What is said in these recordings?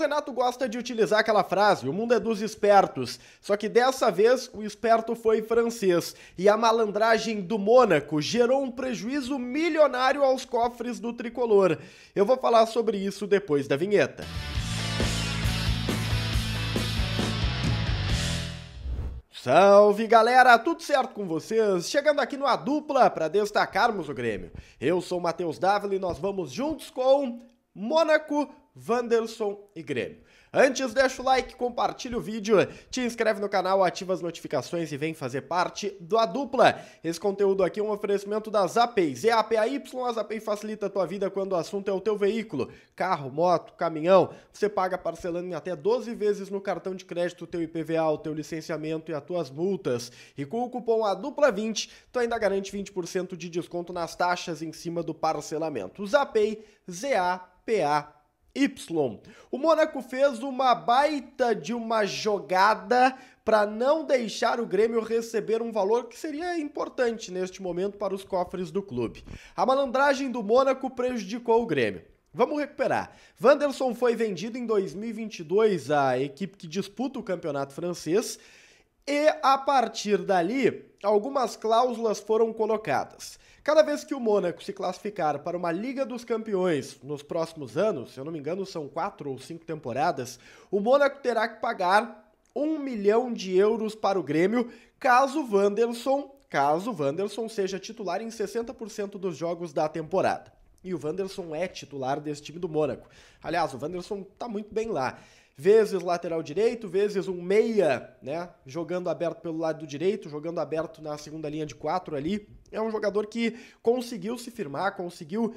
Renato gosta de utilizar aquela frase: o mundo é dos espertos. Só que dessa vez o esperto foi francês e a malandragem do Mônaco gerou um prejuízo milionário aos cofres do tricolor. Eu vou falar sobre isso depois da vinheta. Salve galera, tudo certo com vocês? Chegando aqui no A Dupla para destacarmos o Grêmio. Eu sou o Matheus Dávila e nós vamos juntos com Mônaco Wanderson e Grêmio. Antes, deixa o like, compartilha o vídeo, te inscreve no canal, ativa as notificações e vem fazer parte da dupla. Esse conteúdo aqui é um oferecimento da Zapay. z a Zapay é facilita a tua vida quando o assunto é o teu veículo. Carro, moto, caminhão, você paga parcelando em até 12 vezes no cartão de crédito o teu IPVA, o teu licenciamento e as tuas multas. E com o cupom a dupla 20, tu ainda garante 20% de desconto nas taxas em cima do parcelamento. Zapay, Z-A-P-A-Y. Y. O Mônaco fez uma baita de uma jogada para não deixar o Grêmio receber um valor que seria importante neste momento para os cofres do clube. A malandragem do Mônaco prejudicou o Grêmio. Vamos recuperar. Vanderson foi vendido em 2022 à equipe que disputa o campeonato francês e a partir dali, algumas cláusulas foram colocadas. Cada vez que o Mônaco se classificar para uma Liga dos Campeões nos próximos anos, se eu não me engano são quatro ou cinco temporadas, o Mônaco terá que pagar um milhão de euros para o Grêmio, caso Wanderson, caso Wanderson seja titular em 60% dos jogos da temporada. E o Wanderson é titular desse time do Mônaco. Aliás, o Wanderson tá muito bem lá vezes lateral direito, vezes um meia, né? Jogando aberto pelo lado direito, jogando aberto na segunda linha de quatro ali. É um jogador que conseguiu se firmar, conseguiu uh,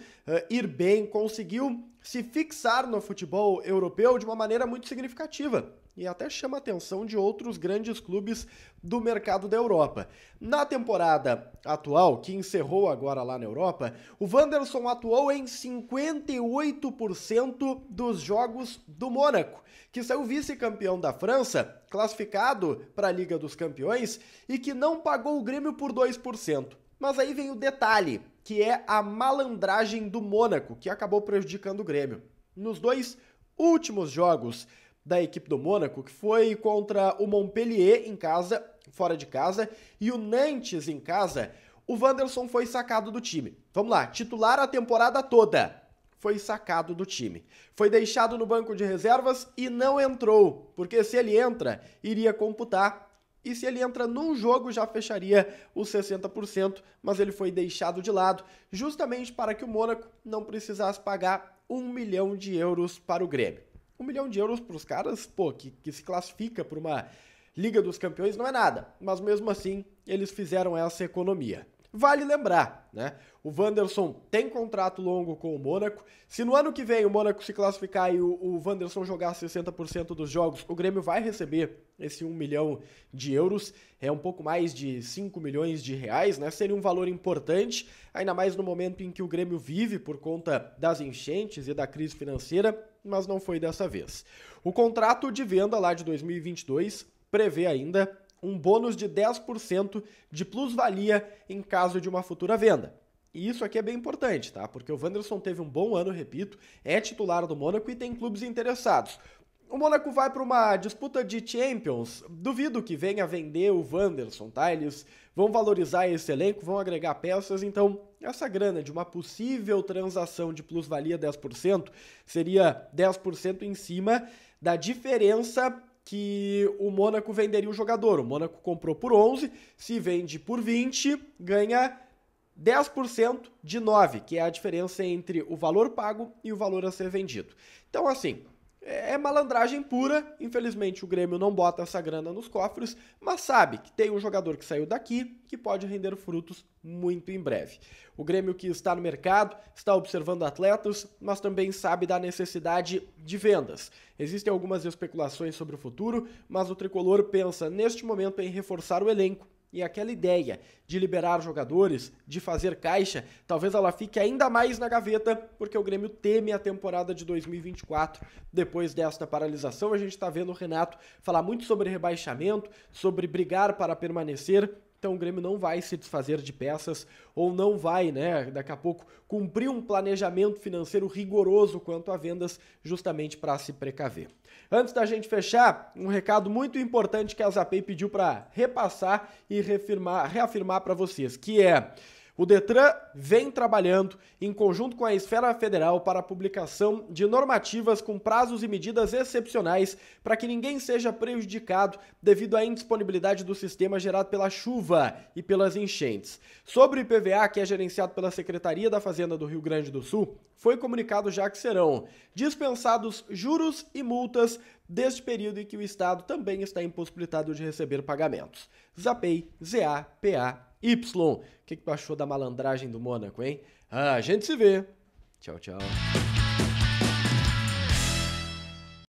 ir bem, conseguiu se fixar no futebol europeu de uma maneira muito significativa e até chama a atenção de outros grandes clubes do mercado da Europa. Na temporada atual, que encerrou agora lá na Europa, o Wanderson atuou em 58% dos jogos do Mônaco, que saiu vice-campeão da França, classificado para a Liga dos Campeões e que não pagou o Grêmio por 2%. Mas aí vem o detalhe, que é a malandragem do Mônaco, que acabou prejudicando o Grêmio. Nos dois últimos jogos da equipe do Mônaco, que foi contra o Montpellier em casa, fora de casa, e o Nantes em casa, o Wanderson foi sacado do time. Vamos lá, titular a temporada toda. Foi sacado do time. Foi deixado no banco de reservas e não entrou, porque se ele entra, iria computar e se ele entra num jogo já fecharia os 60%, mas ele foi deixado de lado, justamente para que o Mônaco não precisasse pagar um milhão de euros para o Grêmio. Um milhão de euros para os caras, pô, que, que se classifica para uma Liga dos Campeões não é nada, mas mesmo assim eles fizeram essa economia. Vale lembrar, né? O Wanderson tem contrato longo com o Mônaco. Se no ano que vem o Mônaco se classificar e o, o Wanderson jogar 60% dos jogos, o Grêmio vai receber esse 1 milhão de euros. É um pouco mais de 5 milhões de reais, né? Seria um valor importante, ainda mais no momento em que o Grêmio vive por conta das enchentes e da crise financeira, mas não foi dessa vez. O contrato de venda lá de 2022 prevê ainda um bônus de 10% de plusvalia em caso de uma futura venda. E isso aqui é bem importante, tá? Porque o Wanderson teve um bom ano, repito, é titular do Mônaco e tem clubes interessados. O Mônaco vai para uma disputa de Champions. Duvido que venha vender o Wanderson, tá? Eles vão valorizar esse elenco, vão agregar peças, então essa grana de uma possível transação de plusvalia 10% seria 10% em cima da diferença que o Mônaco venderia o jogador. O Mônaco comprou por 11, se vende por 20, ganha 10% de 9, que é a diferença entre o valor pago e o valor a ser vendido. Então, assim, é, é malandragem pura. Infelizmente, o Grêmio não bota essa grana nos cofres, mas sabe que tem um jogador que saiu daqui que pode render frutos muito em breve. O Grêmio que está no mercado, está observando atletas, mas também sabe da necessidade de vendas. Existem algumas especulações sobre o futuro, mas o tricolor pensa neste momento em reforçar o elenco e aquela ideia de liberar jogadores, de fazer caixa, talvez ela fique ainda mais na gaveta, porque o Grêmio teme a temporada de 2024. Depois desta paralisação, a gente está vendo o Renato falar muito sobre rebaixamento, sobre brigar para permanecer. Então o Grêmio não vai se desfazer de peças ou não vai, né, daqui a pouco cumprir um planejamento financeiro rigoroso quanto a vendas, justamente para se precaver. Antes da gente fechar, um recado muito importante que a Zapay pediu para repassar e reafirmar para vocês, que é o Detran vem trabalhando em conjunto com a esfera federal para a publicação de normativas com prazos e medidas excepcionais para que ninguém seja prejudicado devido à indisponibilidade do sistema gerado pela chuva e pelas enchentes. Sobre o IPVA, que é gerenciado pela Secretaria da Fazenda do Rio Grande do Sul, foi comunicado já que serão dispensados juros e multas deste período em que o Estado também está impossibilitado de receber pagamentos. Zapei, A Y. O que, que achou da malandragem do Mônaco, hein? Ah, a gente se vê. Tchau, tchau.